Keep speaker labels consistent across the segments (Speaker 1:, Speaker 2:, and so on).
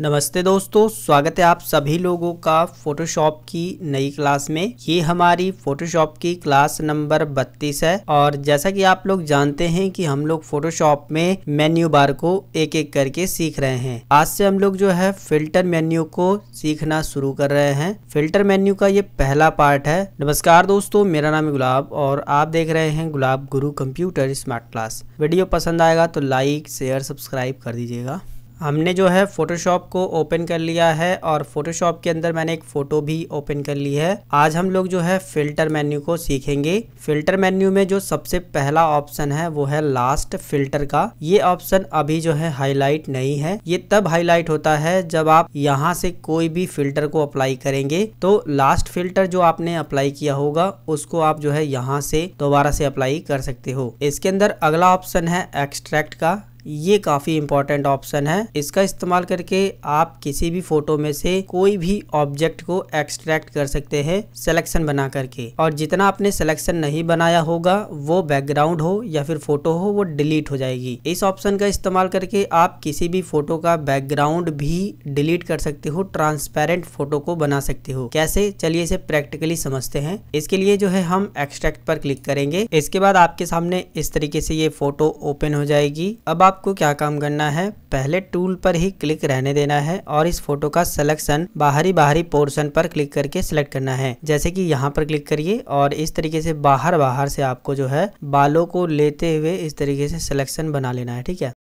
Speaker 1: नमस्ते दोस्तों स्वागत है आप सभी लोगों का फोटोशॉप की नई क्लास में ये हमारी फोटोशॉप की क्लास नंबर 32 है और जैसा कि आप लोग जानते हैं कि हम लोग फोटोशॉप में मेन्यू बार को एक एक करके सीख रहे हैं आज से हम लोग जो है फिल्टर मेन्यू को सीखना शुरू कर रहे हैं फिल्टर मेन्यू का ये पहला पार्ट है नमस्कार दोस्तों मेरा नाम है गुलाब और आप देख रहे हैं गुलाब गुरु कंप्यूटर स्मार्ट क्लास वीडियो पसंद आएगा तो लाइक शेयर सब्सक्राइब कर दीजिएगा हमने जो है फ़ोटोशॉप को ओपन कर लिया है और फ़ोटोशॉप के अंदर मैंने एक फ़ोटो भी ओपन कर ली है आज हम लोग जो है फ़िल्टर मेन्यू को सीखेंगे फ़िल्टर मेन्यू में जो सबसे पहला ऑप्शन है वो है लास्ट फ़िल्टर का ये ऑप्शन अभी जो है हाईलाइट नहीं है ये तब हाईलाइट होता है जब आप यहाँ से कोई भी फ़िल्टर को अप्लाई करेंगे तो लास्ट फ़िल्टर जो आपने अप्लाई किया होगा उसको आप जो है यहाँ से दोबारा से अप्लाई कर सकते हो इसके अंदर अगला ऑप्शन है एक्सट्रैक्ट का ये काफ़ी इंपॉर्टेंट ऑप्शन है इसका इस्तेमाल करके आप किसी भी फोटो में से कोई भी ऑब्जेक्ट को एक्सट्रैक्ट कर सकते हैं सिलेक्शन बना करके और जितना आपने सिलेक्शन नहीं बनाया होगा वो बैकग्राउंड हो या फिर फोटो हो वो डिलीट हो जाएगी इस ऑप्शन का इस्तेमाल करके आप किसी भी फोटो का बैकग्राउंड भी डिलीट कर सकते हो ट्रांसपेरेंट फोटो को बना सकते हो कैसे चलिए इसे प्रैक्टिकली समझते हैं इसके लिए जो है हम एक्सट्रैक्ट पर क्लिक करेंगे इसके बाद आपके सामने इस तरीके से ये फोटो ओपन हो जाएगी अब आप आपको क्या काम करना है पहले टूल पर ही क्लिक रहने देना है और इस फोटो का सिलेक्शन बाहरी बाहरी पोर्शन पर क्लिक करके सिलेक्ट करना है जैसे कि यहाँ पर क्लिक करिए और इस तरीके से बाहर बाहर से आपको जो है बालों को लेते हुए इस तरीके से सिलेक्शन बना लेना है ठीक है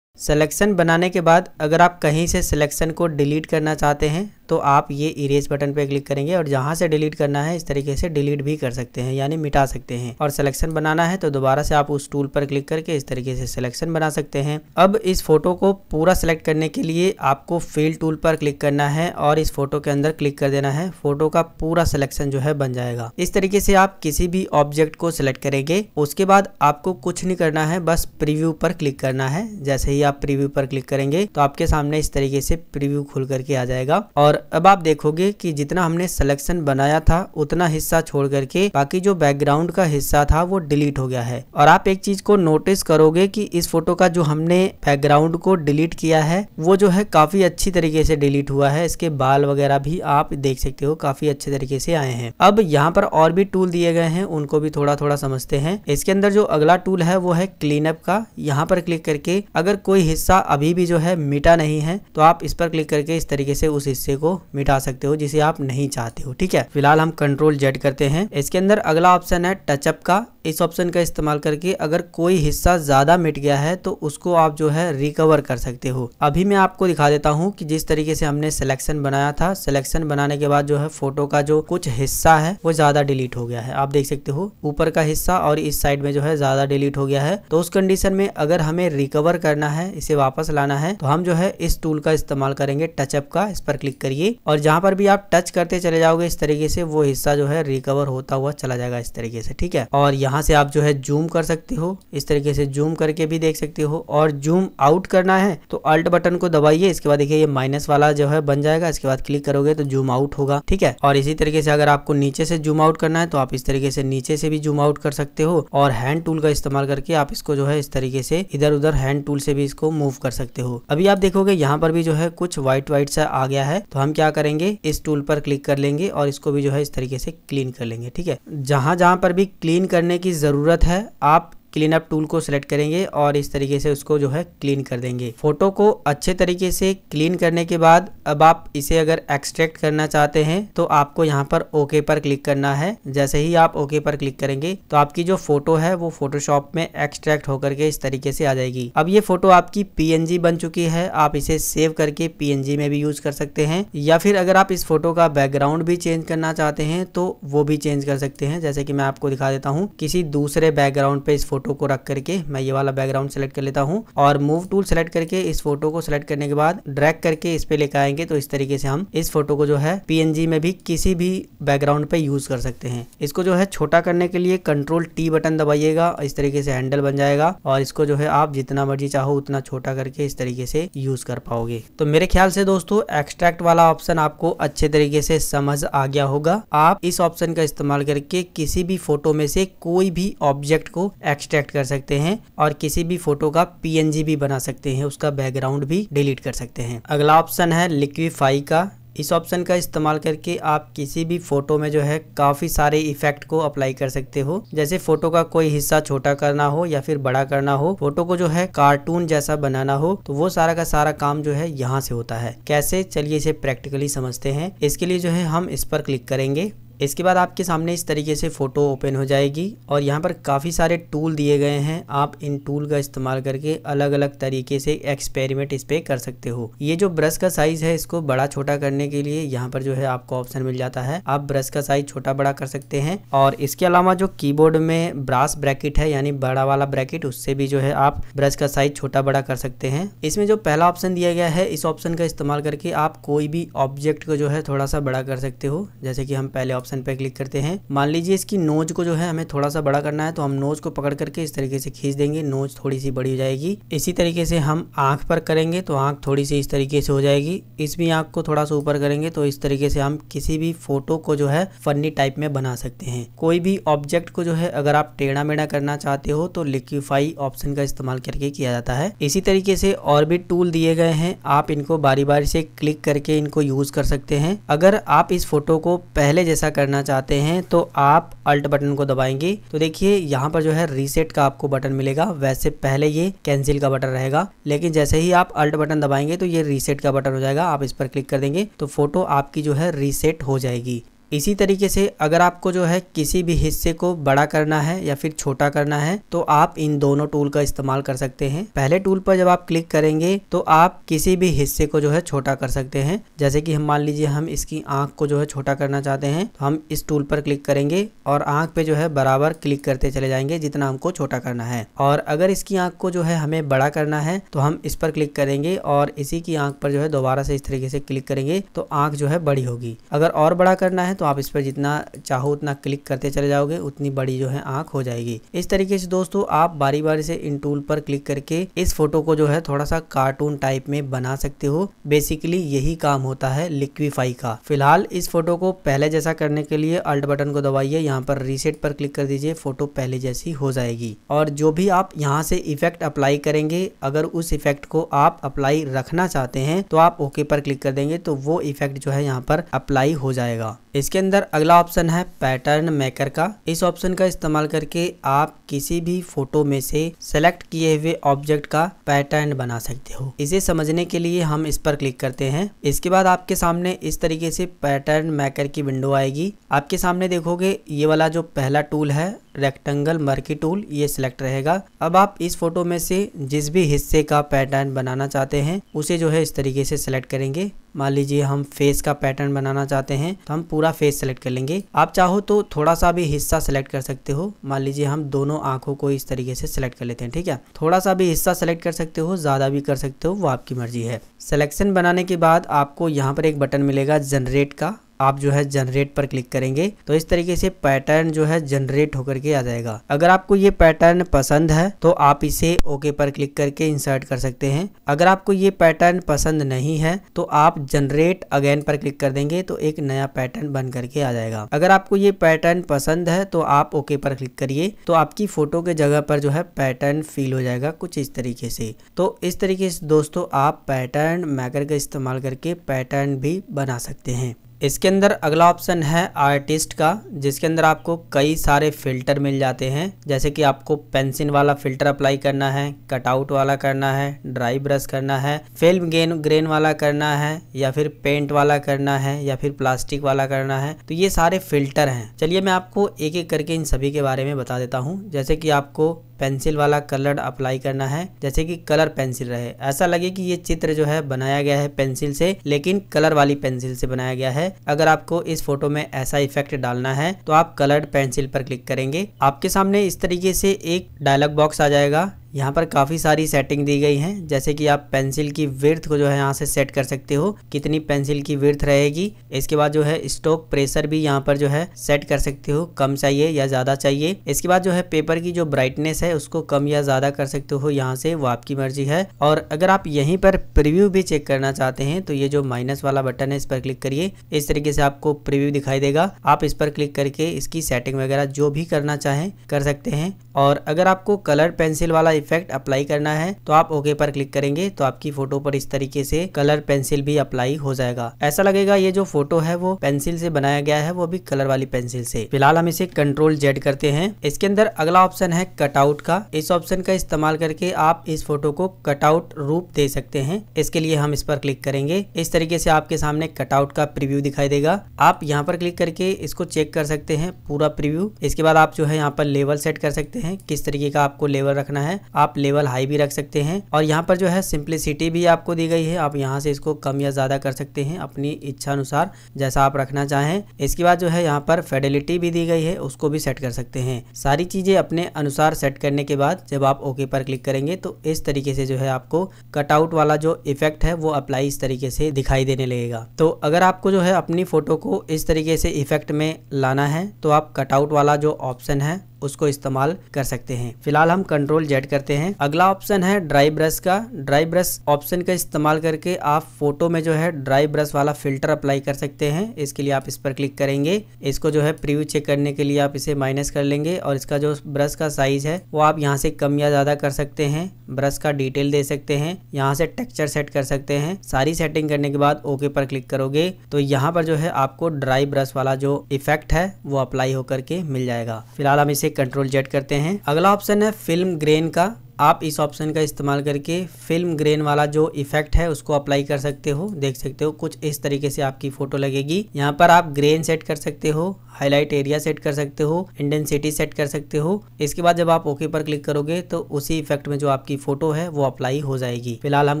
Speaker 1: सिलेक्शन बनाने के बाद अगर आप कहीं से सिलेक्शन को डिलीट करना चाहते हैं तो आप ये इरेज बटन पे क्लिक करेंगे और जहाँ से डिलीट करना है इस तरीके से डिलीट भी कर सकते हैं यानी मिटा सकते हैं और सिलेक्शन बनाना है तो दोबारा से आप उस टूल पर क्लिक करके इस तरीके से सिलेक्शन बना सकते हैं अब इस फोटो को पूरा सिलेक्ट करने के लिए आपको फिल टूल पर क्लिक करना है और इस फोटो के अंदर क्लिक कर देना है फोटो का पूरा सिलेक्शन जो है बन जाएगा इस तरीके से आप किसी भी ऑब्जेक्ट को सिलेक्ट करेंगे उसके बाद आपको कुछ नहीं करना है बस प्रीव्यू पर क्लिक करना है जैसे ही आप प्रीव्यू पर क्लिक करेंगे तो आपके सामने इस तरीके से प्रीव्यू खुल करके आ जाएगा और अब आप देखोगे कि जितना हमने सिलेक्शन बनाया था उतना हिस्सा छोड़ करके बाकी जो बैकग्राउंड का हिस्सा था वो डिलीट हो गया है और आप एक चीज को नोटिस करोगे कि इस फोटो का जो हमने बैकग्राउंड को डिलीट किया है वो जो है काफी अच्छी तरीके से डिलीट हुआ है इसके बाल वगैरह भी आप देख सकते हो काफी अच्छे तरीके से आए हैं अब यहाँ पर और भी टूल दिए गए हैं उनको भी थोड़ा थोड़ा समझते हैं इसके अंदर जो अगला टूल है वो है क्लीनअप का यहाँ पर क्लिक करके अगर कोई हिस्सा अभी भी जो है मिटा नहीं है तो आप इस पर क्लिक करके इस तरीके से उस हिस्से को मिटा सकते हो जिसे आप नहीं चाहते हो ठीक है फिलहाल हम कंट्रोल जेड करते हैं इसके अंदर अगला ऑप्शन है टचअप का इस ऑप्शन का इस्तेमाल करके अगर कोई हिस्सा ज़्यादा मिट गया है तो उसको आप जो है रिकवर कर सकते हो अभी मैं आपको दिखा देता हूँ कि जिस तरीके से हमने सिलेक्शन बनाया था सिलेक्शन बनाने के बाद जो है फोटो का जो कुछ हिस्सा है वो ज़्यादा डिलीट हो गया है आप देख सकते हो ऊपर का हिस्सा और इस साइड में जो है ज़्यादा डिलीट हो गया है तो उस कंडीशन में अगर हमें रिकवर करना है इसे वापस लाना है तो हम जो है इस टूल का इस्तेमाल करेंगे टचअप का इस पर क्लिक करिए और जहाँ पर भी आप टच करते चले जाओगे इस तरीके से वो हिस्सा जो है रिकवर होता हुआ चला जाएगा इस तरीके से ठीक है और यहाँ यहाँ से आप जो है जूम कर सकते हो इस तरीके से जूम करके भी देख सकते हो और जूम आउट करना है तो अल्ट बटन को दबाइए इसके बाद देखिए ये माइनस वाला जो है बन जाएगा इसके बाद क्लिक करोगे तो जूम आउट होगा ठीक है और इसी तरीके से अगर आपको नीचे से जूम आउट करना है तो आप इस तरीके से नीचे से भी जूम आउट कर सकते हो और हैंड टूल का इस्तेमाल करके आप इसको जो है इस तरीके से इधर उधर हैंड टूल से भी इसको मूव कर सकते हो अभी आप देखोगे यहाँ पर भी जो है कुछ व्हाइट व्हाइट सा आ गया है तो हम क्या करेंगे इस टूल पर क्लिक कर लेंगे और इसको भी जो है इस तरीके से क्लीन कर लेंगे ठीक है जहां जहां पर भी क्लीन करने की ज़रूरत है आप क्लीन अप टूल को सिलेक्ट करेंगे और इस तरीके से उसको जो है क्लीन कर देंगे फोटो को अच्छे तरीके से क्लीन करने के बाद अब आप इसे अगर एक्सट्रैक्ट करना चाहते हैं तो आपको यहाँ पर ओके पर क्लिक करना है जैसे ही आप ओके पर क्लिक करेंगे तो आपकी जो फोटो है वो फोटोशॉप में एक्सट्रैक्ट होकर के इस तरीके से आ जाएगी अब ये फोटो आपकी पी बन चुकी है आप इसे सेव करके पी में भी यूज कर सकते हैं या फिर अगर आप इस फोटो का बैकग्राउंड भी चेंज करना चाहते हैं तो वो भी चेंज कर सकते हैं जैसे कि मैं आपको दिखा देता हूँ किसी दूसरे बैकग्राउंड पे इस फोटो फोटो को रख करके मैं ये वाला बैकग्राउंड सेलेक्ट कर लेता हूँ और मूव टूल सेलेक्ट करके इस फोटो को सेलेक्ट करने के बाद ड्रैग करके इस पे लेकर आएंगे तो इस तरीके से हम इस फोटो को जो है पीएनजी में भी किसी भी बैकग्राउंड पे यूज कर सकते हैं इसको जो है छोटा करने के लिए कंट्रोल टी बटन दबाइएगा इस तरीके से हैंडल बन जाएगा और इसको जो है आप जितना मर्जी चाहो उतना छोटा करके इस तरीके से यूज कर पाओगे तो मेरे ख्याल से दोस्तों एक्सट्रैक्ट वाला ऑप्शन आपको अच्छे तरीके से समझ आ गया होगा आप इस ऑप्शन का इस्तेमाल करके किसी भी फोटो में से कोई भी ऑब्जेक्ट को एक्सट्रैक्ट एक्सट्रैक्ट कर सकते हैं और किसी भी फोटो का पी भी बना सकते हैं उसका बैकग्राउंड भी डिलीट कर सकते हैं अगला ऑप्शन है लिक्विफाई का इस ऑप्शन का इस्तेमाल करके आप किसी भी फोटो में जो है काफ़ी सारे इफेक्ट को अप्लाई कर सकते हो जैसे फोटो का कोई हिस्सा छोटा करना हो या फिर बड़ा करना हो फोटो को जो है कार्टून जैसा बनाना हो तो वो सारा का सारा काम जो है यहाँ से होता है कैसे चलिए इसे प्रैक्टिकली समझते हैं इसके लिए जो है हम इस पर क्लिक करेंगे इसके बाद आपके सामने इस तरीके से फ़ोटो ओपन हो जाएगी और यहाँ पर काफ़ी सारे टूल दिए गए हैं आप इन टूल का इस्तेमाल करके अलग अलग तरीके से एक्सपेरिमेंट इस पर कर सकते हो ये जो ब्रश का साइज़ है इसको बड़ा छोटा करने के लिए यहाँ पर जो है आपको ऑप्शन मिल जाता है आप ब्रश का साइज़ छोटा बड़ा कर सकते हैं और इसके अलावा जो कीबोर्ड में ब्रास ब्रैकेट है यानी बड़ा वाला ब्रैकेट उससे भी जो है आप ब्रश का साइज छोटा बड़ा कर सकते हैं इसमें जो पहला ऑप्शन दिया गया है इस ऑप्शन का इस्तेमाल करके आप कोई भी ऑब्जेक्ट को जो है थोड़ा सा बड़ा कर सकते हो जैसे कि हम पहले ऑप्शन ऑप्शन पे क्लिक करते हैं मान लीजिए इसकी नोज को जो है हमें थोड़ा सा बड़ा करना है तो हम नोज को पकड़ करके इस तरीके से खींच देंगे नोज थोड़ी सी बड़ी हो जाएगी इसी तरीके से हम आंख पर करेंगे तो आंख थोड़ी सी इस तरीके से हो जाएगी इस भी आंख को थोड़ा सा ऊपर करेंगे तो इस तरीके से हम किसी भी फोटो को जो है फनी टाइप में बना सकते हैं कोई भी ऑब्जेक्ट को जो है अगर आप टेढ़ा मेढ़ा करना चाहते हो तो लिक्विफाई ऑप्शन का इस्तेमाल करके किया जाता है इसी तरीके से और भी टूल दिए गए हैं आप इनको बारी बारी से क्लिक करके इनको यूज कर सकते हैं अगर आप इस फोटो को पहले जैसा कर करना चाहते हैं तो आप अल्ट बटन को दबाएंगे तो देखिए यहाँ पर जो है रीसेट का आपको बटन मिलेगा वैसे पहले ये कैंसिल का बटन रहेगा लेकिन जैसे ही आप अल्ट बटन दबाएंगे तो ये रीसेट का बटन हो जाएगा आप इस पर क्लिक कर देंगे तो फोटो आपकी जो है रीसेट हो जाएगी इसी तरीके से अगर आपको जो है किसी भी हिस्से को बड़ा करना है या फिर छोटा करना है तो आप इन दोनों टूल का इस्तेमाल कर सकते हैं पहले टूल पर जब आप क्लिक करेंगे तो आप किसी भी हिस्से को जो है छोटा कर सकते हैं जैसे कि हम मान लीजिए हम इसकी आंख को जो है छोटा करना चाहते हैं तो हम इस टूल पर क्लिक करेंगे और आँख पे जो है बराबर क्लिक करते चले जाएंगे जितना हमको छोटा करना है और अगर इसकी आँख को जो है हमें बड़ा करना है तो हम इस पर क्लिक करेंगे और इसी की आँख पर जो है दोबारा से इस तरीके से क्लिक करेंगे तो आँख जो है बड़ी होगी अगर और बड़ा करना है तो तो आप इस पर जितना चाहो उतना क्लिक करते चले जाओगे उतनी बड़ी जो है आंख हो जाएगी इस तरीके से दोस्तों आप बारी बारी से इन टूल पर क्लिक करके इस फोटो को जो है थोड़ा सा कार्टून टाइप में बना सकते हो बेसिकली यही काम होता है लिक्विफाई का फिलहाल इस फोटो को पहले जैसा करने के लिए अल्ट बटन को दबाइए यहाँ पर रीसेट पर क्लिक कर दीजिए फोटो पहले जैसी हो जाएगी और जो भी आप यहाँ से इफेक्ट अप्लाई करेंगे अगर उस इफेक्ट को आप अप्लाई रखना चाहते हैं तो आप ओके पर क्लिक कर देंगे तो वो इफेक्ट जो है यहाँ पर अप्लाई हो जाएगा इसके इसके अंदर अगला ऑप्शन है पैटर्न मेकर का इस ऑप्शन का इस्तेमाल करके आप किसी भी फोटो में से सेलेक्ट किए हुए ऑब्जेक्ट का पैटर्न बना सकते हो इसे समझने के लिए हम इस पर क्लिक करते हैं इसके बाद आपके सामने इस तरीके से पैटर्न मेकर की विंडो आएगी आपके सामने देखोगे ये वाला जो पहला टूल है रेक्टेंगल मर्की टूल ये सिलेक्ट रहेगा अब आप इस फोटो में से जिस भी हिस्से का पैटर्न बनाना चाहते हैं उसे जो है इस तरीके से सिलेक्ट करेंगे मान लीजिए हम फेस का पैटर्न बनाना चाहते हैं तो हम पूरा फेस सेलेक्ट कर लेंगे आप चाहो तो थोड़ा सा भी हिस्सा सेलेक्ट कर सकते हो मान लीजिए हम दोनों आंखों को इस तरीके से सिलेक्ट कर लेते हैं ठीक है थोड़ा सा भी हिस्सा सेलेक्ट कर सकते हो ज़्यादा भी कर सकते हो वो आपकी मर्जी है सिलेक्शन बनाने के बाद आपको यहाँ पर एक बटन मिलेगा जनरेट का आप जो है जनरेट पर क्लिक करेंगे तो इस तरीके से पैटर्न जो है जनरेट होकर के आ जाएगा अगर आपको ये पैटर्न पसंद है तो आप इसे ओके पर क्लिक करके इंसर्ट कर सकते हैं अगर आपको ये पैटर्न पसंद नहीं है तो आप जनरेट अगेन पर क्लिक कर देंगे तो एक नया पैटर्न बन करके आ जाएगा अगर आपको ये पैटर्न पसंद है तो आप ओके पर क्लिक करिए तो आपकी फोटो के जगह पर जो है पैटर्न फील हो जाएगा कुछ इस तरीके से तो इस तरीके से दोस्तों आप पैटर्न मैकर का इस्तेमाल करके पैटर्न भी बना सकते हैं इसके अंदर अगला ऑप्शन है आर्टिस्ट का जिसके अंदर आपको कई सारे फिल्टर मिल जाते हैं जैसे कि आपको पेंसिल वाला फिल्टर अप्लाई करना है कटआउट वाला करना है ड्राई ब्रश करना है फिल्म गेन ग्रेन वाला करना है या फिर पेंट वाला करना है या फिर प्लास्टिक वाला करना है तो ये सारे फिल्टर हैं चलिए मैं आपको एक एक करके इन सभी के बारे में बता देता हूँ जैसे कि आपको पेंसिल वाला कलर अप्लाई करना है जैसे कि कलर पेंसिल रहे ऐसा लगे कि ये चित्र जो है बनाया गया है पेंसिल से लेकिन कलर वाली पेंसिल से बनाया गया है अगर आपको इस फोटो में ऐसा इफेक्ट डालना है तो आप कलर्ड पेंसिल पर क्लिक करेंगे आपके सामने इस तरीके से एक डायलॉग बॉक्स आ जाएगा यहाँ पर काफ़ी सारी सेटिंग दी गई हैं जैसे कि आप पेंसिल की विर्थ को जो है यहाँ से सेट कर सकते हो कितनी पेंसिल की विर्थ रहेगी इसके बाद जो है स्टोक प्रेशर भी यहाँ पर जो है सेट कर सकते हो कम चाहिए या ज़्यादा चाहिए इसके बाद जो है पेपर की जो ब्राइटनेस है उसको कम या ज़्यादा कर सकते हो यहाँ से वो आपकी मर्जी है और अगर आप यहीं पर प्रिव्यू भी चेक करना चाहते हैं तो ये जो माइनस वाला बटन है इस पर क्लिक करिए इस तरीके से आपको प्रिव्यू दिखाई देगा आप इस पर क्लिक करके इसकी सेटिंग वगैरह जो भी करना चाहें कर सकते हैं और अगर आपको कलर पेंसिल वाला इफेक्ट अप्लाई करना है तो आप ओके पर क्लिक करेंगे तो आपकी फोटो पर इस तरीके से कलर पेंसिल भी अप्लाई हो जाएगा ऐसा लगेगा ये जो फोटो है वो पेंसिल से बनाया गया है वो भी कलर वाली पेंसिल से फिलहाल हम इसे कंट्रोल जेड करते हैं इसके अंदर अगला ऑप्शन है कटआउट का इस ऑप्शन का इस्तेमाल करके आप इस फोटो को कटआउट रूप दे सकते हैं इसके लिए हम इस पर क्लिक करेंगे इस तरीके से आपके सामने कटआउट का प्रीव्यू दिखाई देगा आप यहाँ पर क्लिक करके इसको चेक कर सकते हैं पूरा प्रीव्यू इसके बाद आप जो है यहाँ पर लेवल सेट कर सकते हैं किस तरीके का आपको लेवल रखना है आप लेवल हाई भी रख सकते हैं और यहाँ पर जो है सिंप्लिसिटी भी आपको दी गई है आप यहाँ से इसको कम या ज़्यादा कर सकते हैं अपनी इच्छा अनुसार जैसा आप रखना चाहें इसके बाद जो है यहाँ पर फेडिलिटी भी दी गई है उसको भी सेट कर सकते हैं सारी चीज़ें अपने अनुसार सेट करने के बाद जब आप ओके पर क्लिक करेंगे तो इस तरीके से जो है आपको कटआउट वाला जो इफेक्ट है वो अप्लाई इस तरीके से दिखाई देने लगेगा तो अगर आपको जो है अपनी फ़ोटो को इस तरीके से इफेक्ट में लाना है तो आप कटआउट वाला जो ऑप्शन है उसको इस्तेमाल कर सकते हैं फिलहाल हम कंट्रोल जेड करते हैं अगला ऑप्शन है ड्राई ब्रश का ड्राई ब्रश ऑप्शन का इस्तेमाल करके आप फोटो में जो है ड्राई ब्रश वाला फिल्टर अप्लाई कर सकते हैं इसके लिए आप इस पर क्लिक करेंगे इसको जो है प्रीव्यू चेक करने के लिए आप इसे माइनस कर लेंगे और इसका जो ब्रश का साइज है वो आप यहाँ से कम या ज़्यादा कर सकते हैं ब्रश का डिटेल दे सकते हैं यहाँ से टेक्चर सेट कर सकते हैं सारी सेटिंग करने के बाद ओके पर क्लिक करोगे तो यहाँ पर जो है आपको ड्राई ब्रश वाला जो इफेक्ट है वो अप्लाई होकर के मिल जाएगा फिलहाल हम इसे कंट्रोल जेड करते हैं अगला ऑप्शन है फिल्म ग्रेन का आप इस ऑप्शन का इस्तेमाल करके फिल्म ग्रेन वाला जो इफेक्ट है उसको अप्लाई कर सकते हो देख सकते हो कुछ इस तरीके से आपकी फ़ोटो लगेगी यहाँ पर आप ग्रेन सेट कर सकते हो हाईलाइट एरिया सेट कर सकते हो इंडेंसिटी सेट कर सकते हो इसके बाद जब आप ओके पर क्लिक करोगे तो उसी इफेक्ट में जो आपकी फ़ोटो है वो अप्लाई हो जाएगी फिलहाल हम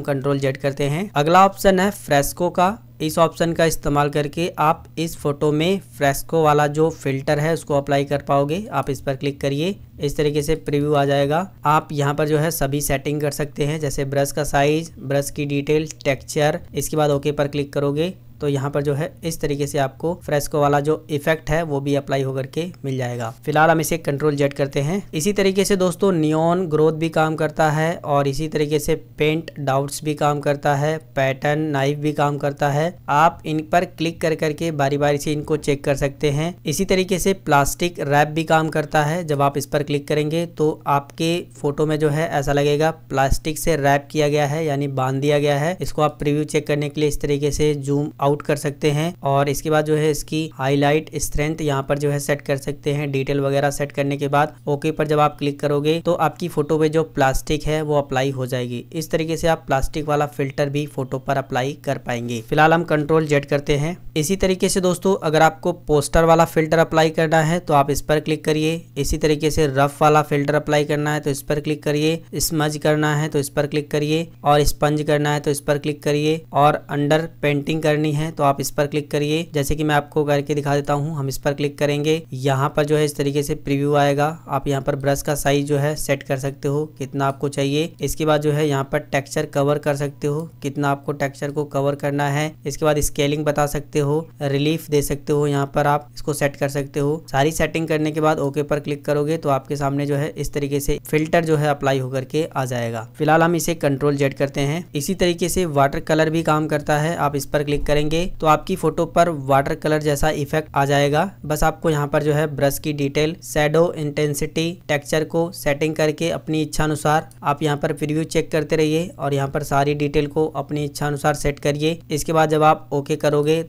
Speaker 1: कंट्रोल जेड करते हैं अगला ऑप्शन है फ्रेस्को का इस ऑप्शन का इस्तेमाल करके आप इस फोटो में फ्रेस्को वाला जो फिल्टर है उसको अप्लाई कर पाओगे आप इस पर क्लिक करिए इस तरीके से प्रीव्यू आ जाएगा आप यहाँ पर पर जो है सभी सेटिंग कर सकते हैं जैसे ब्रश का साइज ब्रश की डिटेल टेक्सचर इसके बाद ओके पर क्लिक करोगे तो यहाँ पर जो है इस तरीके से आपको फ्रेस्को वाला जो इफेक्ट है वो भी अप्लाई होकर के मिल जाएगा फिलहाल हम इसे कंट्रोल जेट करते हैं इसी तरीके से दोस्तों नियोन ग्रोथ भी काम करता है और इसी तरीके से पेंट डाउट्स भी काम करता है पैटर्न नाइफ भी काम करता है आप इन पर क्लिक कर करके बारी बारी से इनको चेक कर सकते हैं इसी तरीके से प्लास्टिक रैप भी काम करता है जब आप इस पर क्लिक करेंगे तो आपके फोटो में जो है ऐसा लगेगा प्लास्टिक से रैप किया गया है यानी बांध दिया गया है इसको आप प्रीव्यू चेक करने के लिए इस तरीके से जूम आउट आउट कर सकते हैं और इसके बाद जो है इसकी हाईलाइट स्ट्रेंथ यहाँ पर जो है सेट कर सकते हैं डिटेल वगैरह सेट करने के बाद ओके पर जब आप क्लिक करोगे तो आपकी फोटो पे जो प्लास्टिक है वो अप्लाई हो जाएगी इस तरीके से आप प्लास्टिक वाला फिल्टर भी फोटो पर अप्लाई कर पाएंगे फिलहाल हम कंट्रोल जेट करते हैं इसी तरीके से दोस्तों अगर आपको पोस्टर वाला फिल्टर अप्लाई करना है तो आप इस पर क्लिक करिए इसी तरीके से रफ वाला फिल्टर अप्लाई करना है तो इस पर क्लिक करिए स्मज करना है तो इस पर क्लिक करिए और स्पंज करना है तो इस पर क्लिक करिए और अंडर पेंटिंग करनी है हैं तो आप इस पर क्लिक करिए जैसे कि मैं आपको करके दिखा देता हूँ हम इस पर क्लिक करेंगे यहाँ पर जो है इस तरीके से प्रिव्यू आएगा आप यहाँ पर ब्रश का साइज जो है सेट कर सकते हो कितना आपको चाहिए इसके बाद जो है यहाँ पर टेक्सचर कवर कर सकते हो कितना आपको टेक्सचर को कवर करना है इसके बाद स्केलिंग बता सकते हो रिलीफ दे सकते हो यहाँ पर आप इसको सेट कर सकते हो सारी सेटिंग करने के बाद ओके पर क्लिक करोगे तो आपके सामने जो है इस तरीके से फिल्टर जो है अप्लाई होकर के आ जाएगा फिलहाल हम इसे कंट्रोल जेट करते हैं इसी तरीके से वाटर कलर भी काम करता है आप इस पर क्लिक करेंगे करेंगे तो आपकी फोटो पर वाटर कलर जैसा इफेक्ट आ जाएगा बस आपको यहाँ पर जो है ब्रश की डिटेल शेडो इंटेंसिटी टेक्सचर को सेटिंग करके अपनी इच्छा अनुसार आप यहाँ पर प्रिव्यू चेक करते रहिए और यहाँ पर सारी डिटेल को अपनी इच्छा अनुसार सेट करिए इसके बाद जब आप ओके करोगे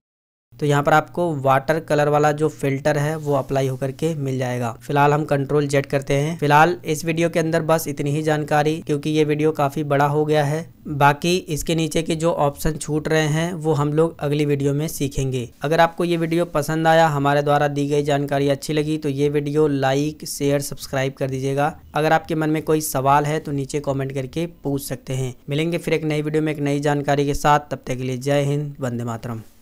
Speaker 1: तो यहाँ पर आपको वाटर कलर वाला जो फिल्टर है वो अप्लाई होकर के मिल जाएगा फिलहाल हम कंट्रोल जेट करते हैं फिलहाल इस वीडियो के अंदर बस इतनी ही जानकारी क्योंकि ये वीडियो काफ़ी बड़ा हो गया है बाकी इसके नीचे के जो ऑप्शन छूट रहे हैं वो हम लोग अगली वीडियो में सीखेंगे अगर आपको ये वीडियो पसंद आया हमारे द्वारा दी गई जानकारी अच्छी लगी तो ये वीडियो लाइक शेयर सब्सक्राइब कर दीजिएगा अगर आपके मन में कोई सवाल है तो नीचे कॉमेंट करके पूछ सकते हैं मिलेंगे फिर एक नई वीडियो में एक नई जानकारी के साथ तब तक के लिए जय हिंद वंदे मातरम